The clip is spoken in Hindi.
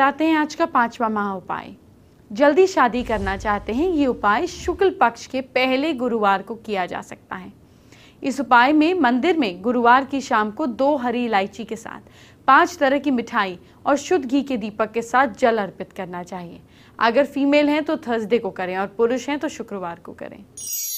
बताते हैं आज का पांचवा महा उपाय जल्दी शादी करना चाहते हैं ये उपाय शुक्ल पक्ष के पहले गुरुवार को किया जा सकता है इस उपाय में मंदिर में गुरुवार की शाम को दो हरी इलायची के साथ पांच तरह की मिठाई और शुद्ध घी के दीपक के साथ जल अर्पित करना चाहिए अगर फीमेल हैं तो थर्सडे को करें और पुरुष हैं तो शुक्रवार को करें